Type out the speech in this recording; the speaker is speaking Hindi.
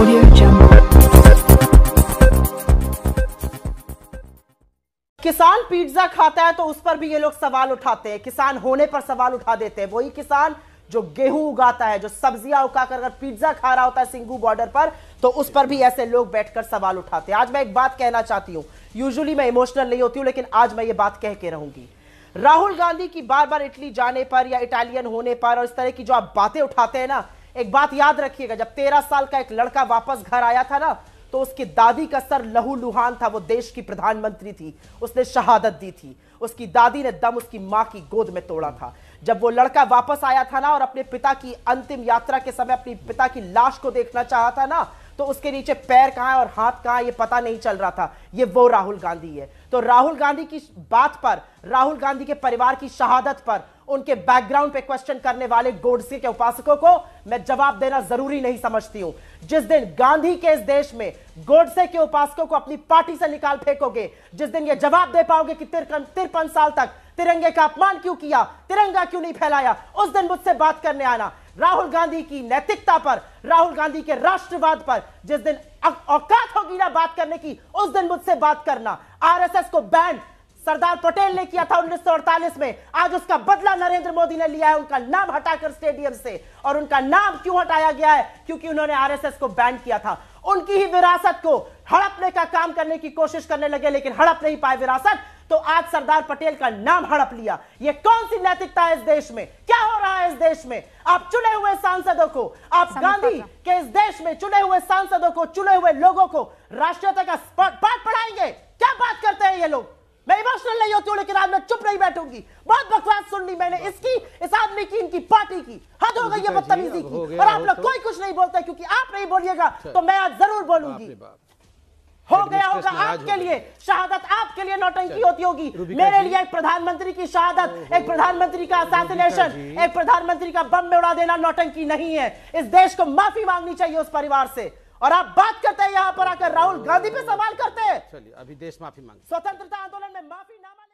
Audio Jungle. किसान पिज्जा खाता है तो उस पर भी ये लोग सवाल उठाते हैं किसान होने पर सवाल उठा देते हैं वही किसान जो गेहूं उगाता है जो सब्जियां उगाकर अगर पिज्जा खा रहा होता है सिंगू बॉर्डर पर तो उस पर भी ऐसे लोग बैठकर सवाल उठाते हैं आज मैं एक बात कहना चाहती हूं यूजुअली मैं इमोशनल नहीं होती हूं लेकिन आज मैं ये बात कह के रहूंगी राहुल गांधी की बार बार इटली जाने पर या इटालियन होने पर और इस तरह की जो आप बातें उठाते हैं ना एक बात याद रखिएगा जब तेरह साल का एक लड़का वापस घर आया था ना तो उसकी दादी का सर लहू लुहान था वो देश की प्रधानमंत्री थी उसने शहादत दी थी उसकी दादी ने दम उसकी माँ की गोद में तोड़ा था जब वो लड़का वापस आया था ना और अपने पिता की अंतिम यात्रा के समय अपने पिता की लाश को देखना चाहा था ना तो उसके नीचे पैर कहाँ है और हाथ कहाँ ये पता नहीं चल रहा था ये वो राहुल गांधी है तो राहुल गांधी की बात पर राहुल गांधी के परिवार की शहादत पर उनके बैकग्राउंड पे क्वेश्चन करने वाले गोडसे के उपासकों को मैं जवाब देना जरूरी नहीं समझती हूं जिस दिन गांधी के इस देश में गोडसे के उपासकों को अपनी पार्टी से निकाल फेंकोगे जिस दिन ये जवाब दे पाओगे कि तिरपन तिरपन साल तक तिरंगे का अपमान क्यों किया तिरंगा क्यों नहीं फैलाया उस दिन मुझसे बात करने आना राहुल गांधी की नैतिकता पर राहुल गांधी के राष्ट्रवाद पर जिस दिन औकात होगी ना बात करने की उस दिन मुझसे बात करना आरएसएस को बैंड सरदार पटेल ने किया था उन्नीस में आज उसका बदला नरेंद्र मोदी ने लिया है उनका नाम हटाकर स्टेडियम से और उनका नाम क्यों हटाया गया है क्योंकि उन्होंने आरएसएस को बैन किया था उनकी ही विरासत को हड़पने का काम करने की कोशिश करने लगे लेकिन हड़प नहीं पाए विरासत तो आज सरदार पटेल का नाम हड़प लिया ये कौन सी नैतिकता है इस देश में क्या हो रहा है इस देश में आप चुने हुए सांसदों को आप गांधी के इस देश में चुने हुए सांसदों को चुने हुए लोगों को राष्ट्रीयता का पाठ पढ़ाएंगे क्या बात करते हैं ये लोग मैं इमोशनल नहीं होती हूँ लेकिन आज मैं चुप नहीं बैठूंगी बहुत बकवास सुन ली मैंने इसकी इस आदमी की इनकी पार्टी की हद हो तो गई है अच्छा बदतमीजी की और आप लोग तो- कोई कुछ नहीं बोलते क्योंकि आप नहीं बोलिएगा अच्छा। तो मैं आज जरूर बोलूंगी हो गया होगा आपके लिए शहादत आपके लिए नौटंकी होती होगी मेरे लिए एक प्रधानमंत्री की शहादत एक प्रधानमंत्री का असासिनेशन एक प्रधानमंत्री का बम में उड़ा देना नौटंकी नहीं है इस देश को माफी मांगनी चाहिए उस परिवार से और आप बात करते हैं यहां पर आकर राहुल गांधी पे सवाल कर चलिए अभी देश माफी मांग स्वतंत्रता आंदोलन में माफी नामा